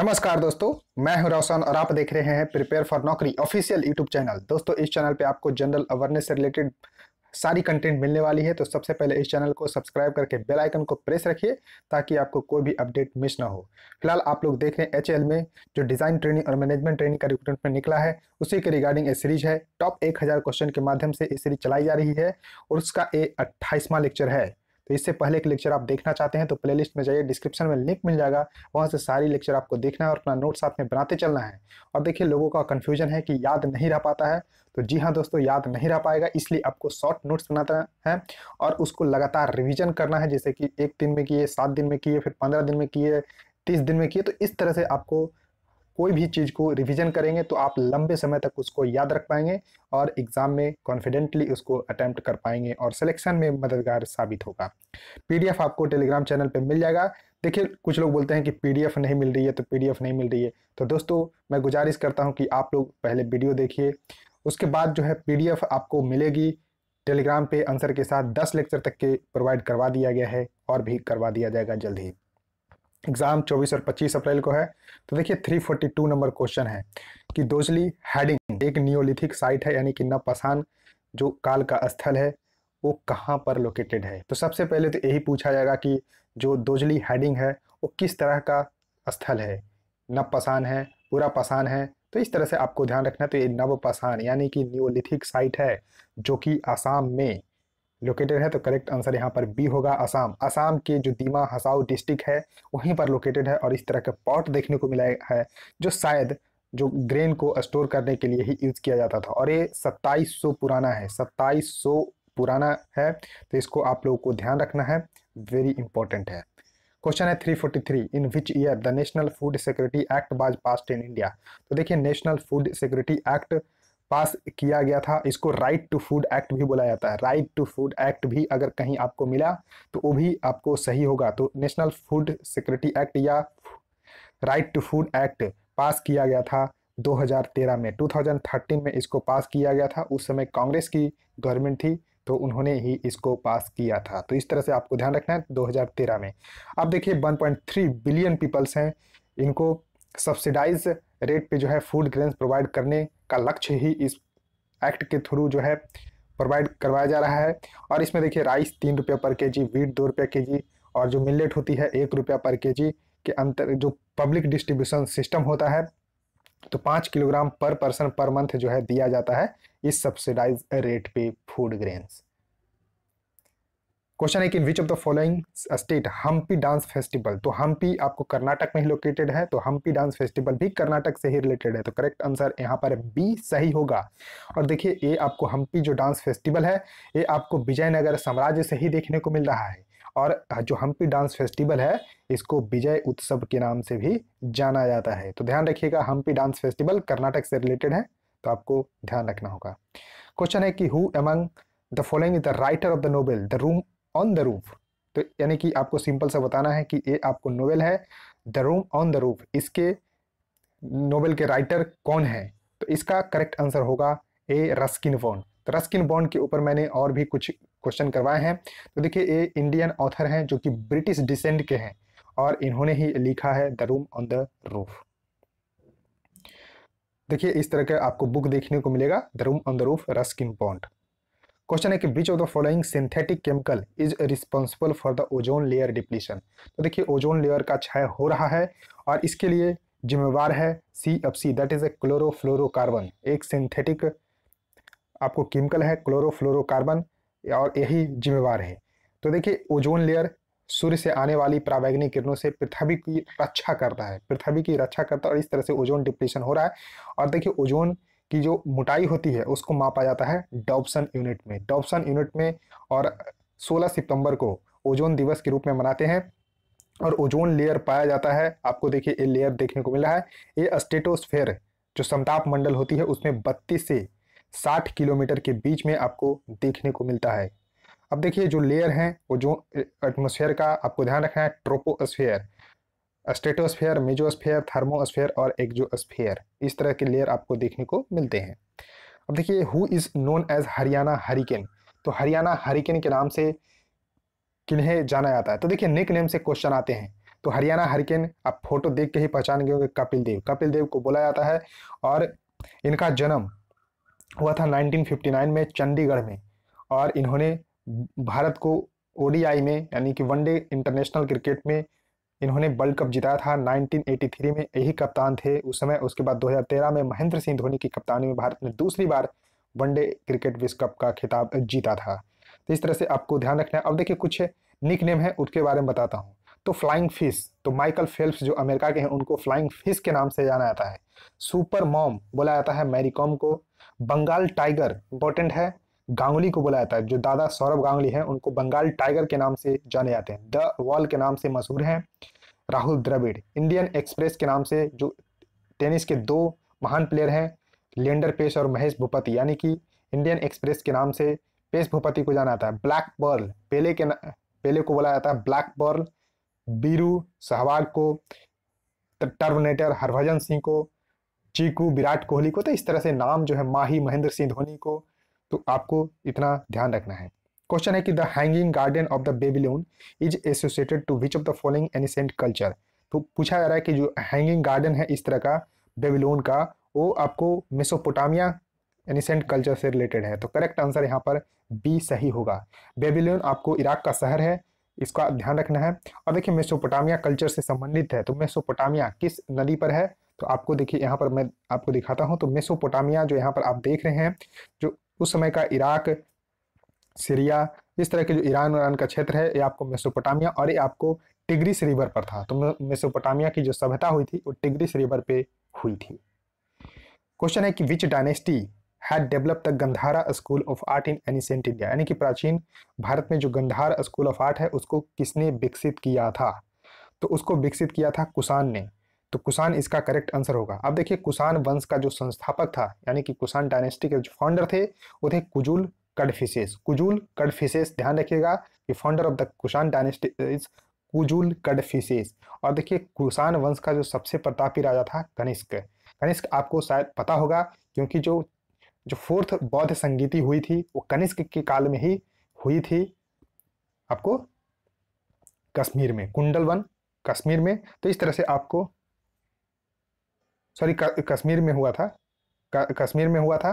नमस्कार दोस्तों मैं हूं रोशन और आप देख रहे हैं prepare for Naukri official YouTube channel दोस्तों इस चैनल पे आपको जनरल अवेयरनेस से रिलेटेड सारी कंटेंट मिलने वाली है तो सबसे पहले इस चैनल को सब्सक्राइब करके बेल आइकन को प्रेस रखिए ताकि आपको कोई भी अपडेट मिस ना हो फिलहाल आप लोग देख रहे हैं एच में जो डिज़ाइन ट्रेनिंग और मैनेजमेंट ट्रेनिंग का रिक्रूटमेंट निकला है उसी के रिगार्डिंग ये सीरीज है टॉप एक क्वेश्चन के माध्यम से ये सीरीज चलाई जा रही है और उसका ये अट्ठाईसवां लेक्चर है तो इससे पहले एक लेक्चर आप देखना चाहते हैं तो प्लेलिस्ट में जाइए डिस्क्रिप्शन में लिंक मिल जाएगा वहाँ से सारी लेक्चर आपको देखना है और अपना नोट साथ में बनाते चलना है और देखिए लोगों का कन्फ्यूजन है कि याद नहीं रह पाता है तो जी हाँ दोस्तों याद नहीं रह पाएगा इसलिए आपको शॉर्ट नोट्स बनाना है और उसको लगातार रिविजन करना है जैसे कि एक दिन में किए सात दिन में किए फिर पंद्रह दिन में किए तीस दिन में किए तो इस तरह से आपको कोई भी चीज़ को रिवीजन करेंगे तो आप लंबे समय तक उसको याद रख पाएंगे और एग्ज़ाम में कॉन्फिडेंटली उसको अटैम्प्ट कर पाएंगे और सिलेक्शन में मददगार साबित होगा पीडीएफ आपको टेलीग्राम चैनल पर मिल जाएगा देखिए कुछ लोग बोलते हैं कि पीडीएफ नहीं मिल रही है तो पीडीएफ नहीं मिल रही है तो दोस्तों मैं गुजारिश करता हूँ कि आप लोग पहले वीडियो देखिए उसके बाद जो है पी आपको मिलेगी टेलीग्राम पे आंसर के साथ 10 लेक्चर तक के प्रोवाइड करवा दिया गया है और भी करवा दिया जाएगा जल्द ही एग्जाम 24 और 25 अप्रैल को है तो देखिए 342 नंबर क्वेश्चन है कि दोजली हेडिंग एक नियोलिथिक साइट है यानी कि नपासान जो काल का स्थल है वो कहाँ पर लोकेटेड है तो सबसे पहले तो यही पूछा जाएगा कि जो दोजली हेडिंग है वो किस तरह का स्थल है नपासान है पूरा पसान है तो इस तरह से आपको ध्यान रखना तो ये पसान यानी कि न्यूलिथिक साइट है जो कि आसाम में लोकेटेड है तो करेक्ट आंसर यहाँ पर बी होगा असम असम के जो दीमा हसाऊ डिस्ट्रिक्ट है वहीं पर लोकेटेड है और इस तरह के पॉट देखने को मिला है जो शायद जो ग्रेन को स्टोर करने के लिए ही यूज़ किया जाता था और ये 2700 पुराना है 2700 पुराना है तो इसको आप लोगों को ध्यान रखना है वेरी इंपॉर्टेंट है क्वेश्चन है 343 in which year the national food security act was passed in India तो देखिए national food security act pass किया गया था इसको राइट टू फूड एक्ट भी बोला जाता है राइट टू फूड एक्ट भी अगर कहीं आपको मिला तो वो भी आपको सही होगा तो नेशनल फूड सिक्योरिटी एक्ट या right to food act pass किया गया था 2013 में 2013 में इसको पास किया गया था उस समय कांग्रेस की गवर्नमेंट थी तो उन्होंने ही इसको पास किया था तो इस तरह से आपको ध्यान रखना है 2013 में अब देखिए 1.3 बिलियन पीपल्स हैं इनको सब्सिडाइज रेट पे जो है फूड ग्रेन्स प्रोवाइड करने का लक्ष्य ही इस एक्ट के थ्रू जो है प्रोवाइड करवाया जा रहा है और इसमें देखिए राइस तीन रुपये पर के जी वीट दो रुपये के जी और जो मिलेट होती है एक रुपया पर के जी के अंतर जो पब्लिक डिस्ट्रीब्यूशन सिस्टम होता है तो पाँच किलोग्राम पर पर्सन पर मंथ जो है दिया जाता है इस सब्सिडाइज रेट पे फूड ग्रेन्स क्वेश्चन है कि which of the following state Hampi dance festival तो हम्पी आपको कर्नाटक में ही लोकेटेड है तो हम्पी डांस फेस्टिवल भी कर्नाटक से ही रिलेटेड है तो करेक्ट आंसर यहाँ पर बी सही होगा और देखिए ये आपको हम्पी जो डांस फेस्टिवल है ये आपको विजयनगर साम्राज्य से ही देखने को मिल रहा है और जो हम्पी डांस फेस्टिवल है इसको विजय उत्सव के नाम से भी जाना जाता है तो ध्यान रखिएगा हम्पी डांस फेस्टिवल कर्नाटक से रिलेटेड है तो आपको ध्यान रखना होगा क्वेश्चन है कि who among the following is the writer of the novel the room on the roof तो यानी कि आपको सिंपल सा बताना है कि ये आपको नोवेल है the room on the roof इसके नोवेल के राइटर कौन है तो इसका करेक्ट आंसर होगा ए रस्किन बॉन्ड तो रस्किन बॉन्ड के ऊपर मैंने और भी कुछ क्वेश्चन करवाए हैं तो देखिए ये इंडियन ऑथर हैं जो कि ब्रिटिश डिसेंड के हैं और इन्होंने ही लिखा है the room on the roof देखिए इस तरह के आपको बुक देखने को मिलेगा the room on the roof Ruskin Bond question है कि which of the following synthetic chemical is responsible for the ozone layer depletion तो देखिए ओजोन लेयर का क्षय हो रहा है और इसके लिए जिम्मेवार है C F C that is a chlorofluorocarbon एक सिंथेटिक आपको केमिकल है क्लोरोफ्लोरोकार्बन और यही जिम्मेवार है तो देखिए ओजोन लेयर सूर्य से आने वाली प्रावैग्निक किरणों से पृथ्वी की रक्षा करता है पृथ्वी की रक्षा करता है और इस तरह से ओजोन डिप्लीशन हो रहा है और देखिए ओजोन की जो मोटाई होती है उसको मापा जाता है डॉबसन यूनिट में डॉबसन यूनिट में और 16 सितंबर को ओजोन दिवस के रूप में मनाते हैं और ओजोन लेयर पाया जाता है आपको देखिए ये लेयर देखने को मिला है ये स्टेटोस्फेयर जो समताप मंडल होती है उसमें बत्तीस से साठ किलोमीटर के बीच में आपको देखने को मिलता है अब देखिए जो लेयर है ओजोन एटमोसफेयर का आपको ध्यान रखना है ट्रोपोस्फेयर स्टेटोस्फेयर मेजोस्फेयर थर्मोस्फेयर और एक्जोस्फेयर इस तरह के लेयर आपको देखने को मिलते हैं अब देखिए who is known as Haryana hurricane तो हरियाणा हरिकेन के नाम से किन्हें जाना जाता है तो देखिए निक नेम से क्वेश्चन आते हैं तो हरियाणा हरिकेन आप फोटो देख के ही पहचान गए होंगे कपिल देव कपिल देव को बोला जाता है और इनका जन्म हुआ था 1959 में चंडीगढ़ में और इन्होंने भारत को ओडीआई में यानी कि वनडे इंटरनेशनल क्रिकेट में इन्होंने वर्ल्ड कप जिताया था 1983 में यही कप्तान थे उस समय उसके बाद 2013 में महेंद्र सिंह धोनी की कप्तानी में भारत ने दूसरी बार वनडे क्रिकेट विश्व कप का खिताब जीता था तो इस तरह से आपको ध्यान रखना है अब देखिए कुछ निक नेम है उसके बारे में बताता हूँ तो फ्लाइंग फिश तो माइकल फेल्प्स जो अमेरिका के हैं उनको फ्लाइंग फिश के नाम से जाना जाता है सुपर मॉम बोला जाता है मैरी कॉम को बंगाल टाइगर इंपॉर्टेंट है गांगुली को बुलाया है जो दादा सौरभ गांगुली हैं उनको बंगाल टाइगर के नाम से जाने जाते हैं द वॉल के नाम से मशहूर हैं राहुल द्रविड़ इंडियन एक्सप्रेस के नाम से जो टेनिस के दो महान प्लेयर हैं लेंडर पेस और महेश भूपति यानी कि इंडियन एक्सप्रेस के नाम से पेस भूपति को जाना जाता है ब्लैक बर्ल पेले के पेले को बोला जाता है ब्लैक बर्ल बीरू सहवाग को टर्मिनेटर हरभजन सिंह को चीकू विराट कोहली को तो इस तरह से नाम जो है माही महेंद्र सिंह धोनी को तो आपको इतना ध्यान रखना है क्वेश्चन है कि the hanging garden of the Babylon is associated to which of the following ancient culture तो पूछा जा रहा है कि जो हैंगिंग गार्डन है इस तरह का बेबीलोन का वो आपको मेसोपोटामिया एनिसेंट कल्चर से रिलेटेड है तो करेक्ट आंसर यहाँ पर बी सही होगा बेबीलोन आपको इराक का शहर है इसका ध्यान रखना है और देखिए मेसोपोटामिया कल्चर से संबंधित है तो मेसोपोटामिया किस नदी पर है तो आपको देखिए यहाँ पर मैं आपको दिखाता हूँ तो मेसोपोटामिया जो यहाँ पर आप देख रहे हैं जो उस समय का इराक सीरिया इस तरह के जो ईरान उरान का क्षेत्र है ये आपको मेसोपोटामिया और ये आपको टिग्रिस रिवर पर था तो मेसोपोटामिया की जो सभ्यता हुई थी वो टिग्रिस रिवर पे हुई थी क्वेश्चन है कि which dynasty had develop the Gandhara school of art in ancient India यानी कि प्राचीन भारत में जो गंधार स्कूल ऑफ आर्ट है उसको किसने विकसित किया था तो उसको विकसित किया था कुसान ने तो कुसान इसका करेक्ट आंसर होगा अब देखिए कुसान वंश का जो संस्थापक था यानी कि कुसान डायनेस्टी के जो फाउंडर थे वो थे कुजुल कडफिसेस कुजुल कडफिसेस ध्यान रखिएगा कि founder of the Kushan dynasty is Kujula Kadphises और देखिए कुशान वंश का जो सबसे प्रतापी राजा था कनिष्क कनिष्क आपको शायद पता होगा क्योंकि जो जो फोर्थ बौद्ध संगीति हुई थी वो कनिष्क के काल में ही हुई थी आपको कश्मीर में कुंडल वन कश्मीर में तो इस तरह से आपको सॉरी कश्मीर में हुआ था कश्मीर में हुआ था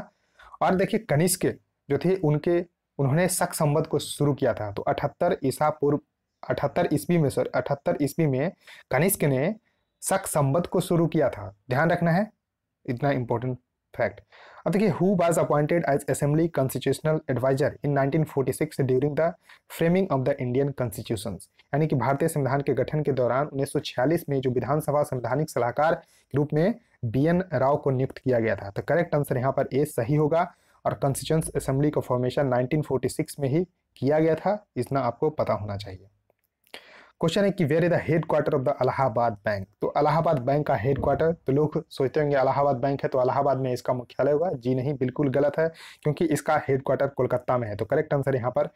और देखिए कनिष्क जो थे उनके उन्होंने शक संबद्ध को शुरू किया था तो अठहत्तर ईसा पूर्व अठहत्तर ईस्वी में सॉरी अठहत्तर ईस्वी में कनिष्क ने शक संबद्ध को शुरू किया था ध्यान रखना है इतना इंपॉर्टेंट फैक्ट अब देखिए who was appointed as assembly constitutional adviser in 1946 during the framing of the Indian constitution यानी कि भारतीय संविधान के गठन के दौरान 1946 में जो विधानसभा संवैधानिक सलाहकार के रूप में बी एन राव को नियुक्त किया गया था तो करेक्ट आंसर यहाँ पर ए सही होगा और कॉन्स्टिट्यूंस असेंबली का फॉर्मेशन 1946 में ही किया गया था इतना आपको पता होना चाहिए क्वेश्चन है कि where is the head quarter of the Allahabad bank तो अलाहाबाद बैंक का हेड क्वार्टर तो लोग सोचते होंगे अलाहाबाद बैंक है तो अलाहाबाद में इसका मुख्यालय होगा जी नहीं बिल्कुल गलत है क्योंकि इसका हेड क्वार्टर कोलकाता में है तो करेक्ट आंसर यहाँ पर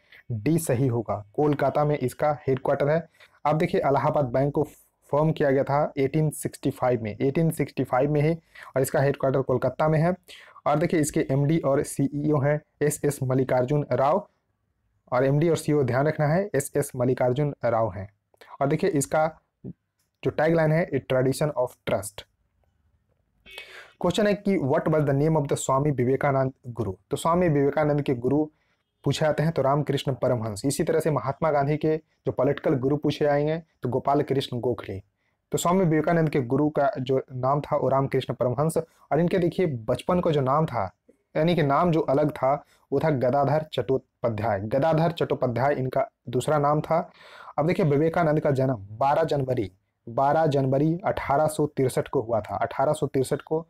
डी सही होगा कोलकाता में इसका हेड क्वार्टर है अब देखिए अलाहाबाद बैंक को फॉर्म किया गया था 1865 में 1865 में ही और इसका हेडक्वार्टर कोलकाता में है और देखिए इसके एमडी और सीईओ e हैं एस एस मल्लिकार्जुन राव और एमडी और सीईओ e ध्यान रखना है एस एस मल्लिकार्जुन राव हैं और देखिए इसका जो टैगलाइन है a tradition of trust question है कि what was the name of the Swami Vivekananda guru तो स्वामी विवेकानंद के गुरु पूछे आते हैं तो रामकृष्ण परमहंस इसी तरह से महात्मा गांधी के जो पॉलिटिकल गुरु पूछे आएंगे तो गोपाल कृष्ण गोखले तो स्वामी विवेकानंद के गुरु का जो नाम था वो रामकृष्ण परमहंस और इनके देखिए बचपन का जो नाम था यानी कि नाम जो अलग था वो था गदाधर चट्टोपाध्याय गदाधर चट्टोपाध्याय इनका दूसरा नाम था अब देखिए विवेकानंद का जन्म 12 जनवरी 12 जनवरी अठारह को हुआ था अठारह को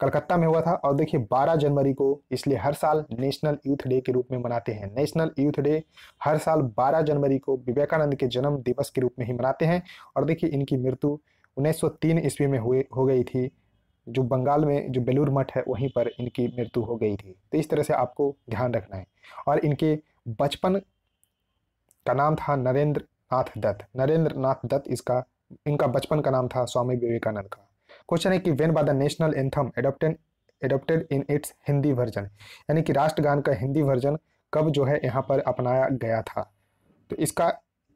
कलकत्ता में हुआ था और देखिए 12 जनवरी को इसलिए हर साल नेशनल यूथ डे के रूप में मनाते हैं नेशनल यूथ डे हर साल 12 जनवरी को विवेकानंद के जन्म दिवस के रूप में ही मनाते हैं और देखिए इनकी मृत्यु 1903 ईस्वी में हुए हो गई थी जो बंगाल में जो बेलूर मठ है वहीं पर इनकी मृत्यु हो गई थी तो इस तरह से आपको ध्यान रखना है और इनके बचपन का नाम था नरेंद्र नाथ दत्त नरेंद्र नाथ दत्त इसका इनका बचपन का नाम था स्वामी विवेकानंद का क्वेश्चन है कि when by the national anthem adopted adopted in its Hindi version यानी कि राष्ट्रगान का हिंदी वर्जन कब जो है यहाँ पर अपनाया गया था तो इसका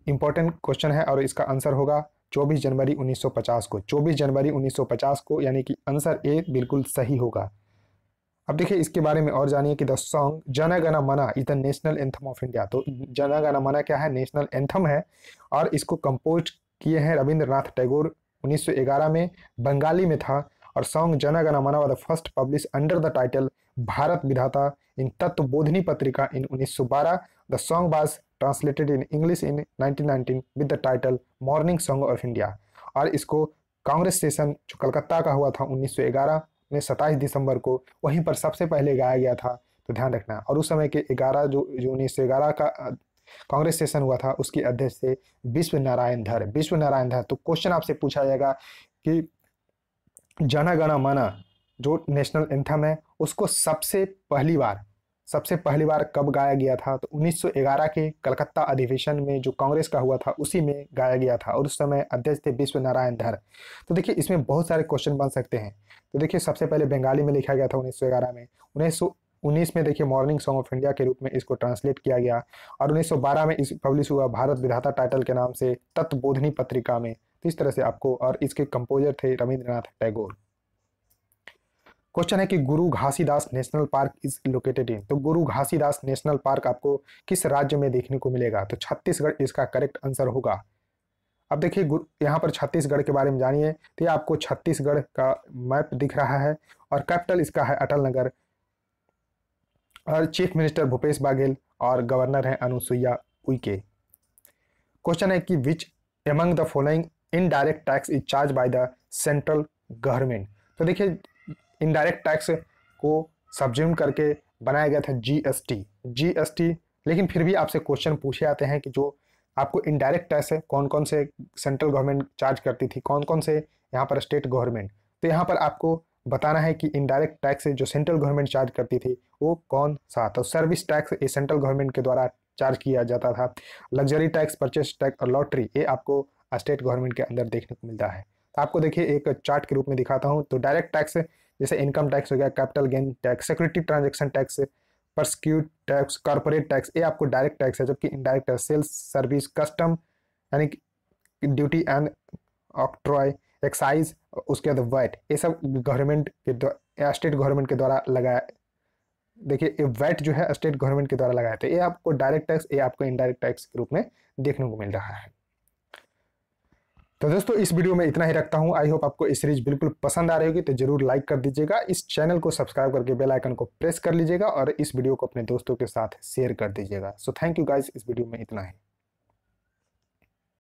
इंपॉर्टेंट क्वेश्चन है और इसका आंसर होगा 24 जनवरी 1950 को 24 जनवरी 1950 को यानी कि आंसर ए बिल्कुल सही होगा अब देखिए इसके बारे में और जानिए कि the song Jana Gana Mana is the national anthem of India तो जन गण मना क्या है नेशनल एंथम है और इसको कंपोज किए हैं रविंद्रनाथ टैगोर 1911 में बंगाली में था और song Jana Gana Mana the first publish under the title Bharat Vidhata in Tattva Bodhini Patrika in 1912 the song was translated in English in 1919 with the title morning song of India और इसको कांग्रेस सेशन जो कलकत्ता का हुआ था 1911 में 27 दिसंबर को वहीं पर सबसे पहले गाया गया था तो ध्यान रखना और उस समय के 11 जो जो 1911 का कांग्रेस सेशन हुआ था उसके अध्यक्ष थे विश्व नारायण धर विश्व नारायण धर तो क्वेश्चन आपसे पूछा जाएगा कि जन गण मन जो नेशनल एंथम है उसको सबसे पहली बार सबसे पहली बार कब गाया गया था तो 1911 के कलकत्ता अधिवेशन में जो कांग्रेस का हुआ था उसी में गाया गया था और उस समय अध्यक्ष थे विश्व नारायण धर तो देखिए इसमें बहुत सारे क्वेश्चन बन सकते हैं तो देखिए सबसे पहले बंगाली में लिखा गया था 1911 में उन्नीस में देखिए मॉर्निंग सॉन्ग ऑफ इंडिया के रूप में इसको ट्रांसलेट किया गया और 1912 में इस पब्लिश हुआ भारत विधाता टाइटल के नाम से तत्बोधनी पत्रिका में तो इस तरह से आपको और इसके कंपोजर थे रविंद्रनाथ टैगोर क्वेश्चन है कि Guru Ghasidas national park is located in तो गुरु घासीदास नेशनल पार्क आपको किस राज्य में देखने को मिलेगा तो छत्तीसगढ़ इसका करेक्ट आंसर होगा अब देखिए यहाँ पर छत्तीसगढ़ के बारे में जानिए तो ये आपको छत्तीसगढ़ का मैप दिख रहा है और कैपिटल इसका है अटल नगर और चीफ मिनिस्टर भूपेश बाघेल और गवर्नर हैं अनुसुईया उइके क्वेश्चन है कि which among the following indirect tax is charge by the central government तो देखिए इनडायरेक्ट टैक्स को सब्ज्यूम करके बनाया गया था जीएसटी जीएसटी लेकिन फिर भी आपसे क्वेश्चन पूछे आते हैं कि जो आपको इनडायरेक्ट टैक्स है कौन कौन से सेंट्रल गवर्नमेंट चार्ज करती थी कौन कौन से यहाँ पर स्टेट गवर्नमेंट तो यहाँ पर आपको बताना है कि इनडायरेक्ट टैक्स जो सेंट्रल गवर्नमेंट चार्ज करती थी वो कौन सा था सर्विस टैक्स ये सेंट्रल गवर्नमेंट के द्वारा चार्ज किया जाता था लग्जरी टैक्स परचेस टैक्स और लॉटरी ये आपको स्टेट गवर्नमेंट के अंदर देखने को मिलता है तो आपको देखिए एक चार्ट के रूप में दिखाता हूँ तो डायरेक्ट टैक्स जैसे इनकम टैक्स हो गया capital gain tax security transaction tax perquisite tax corporate tax ये आपको डायरेक्ट टैक्स है जबकि इनडायरेक्ट सेल्स सर्विस कस्टम यानी ड्यूटी एंड ऑक्ट्रॉय एक्साइज उसके बाद वैट ये सब गवर्नमेंट के स्टेट गवर्नमेंट के द्वारा लगाया देखिए ये वैट जो है स्टेट गवर्नमेंट के द्वारा लगाया था ये आपको डायरेक्ट टैक्स ये आपको इनडायरेक्ट टैक्स के रूप में देखने को मिल रहा है तो दोस्तों इस वीडियो में इतना ही रखता हूँ आई होप आपको इस सीरीज बिल्कुल पसंद आ रही होगी तो जरूर लाइक कर दीजिएगा इस चैनल को सब्सक्राइब करके बेल आइकन को प्रेस कर लीजिएगा और इस वीडियो को अपने दोस्तों के साथ शेयर कर दीजिएगा सो थैंक यू गाइज इस वीडियो में इतना ही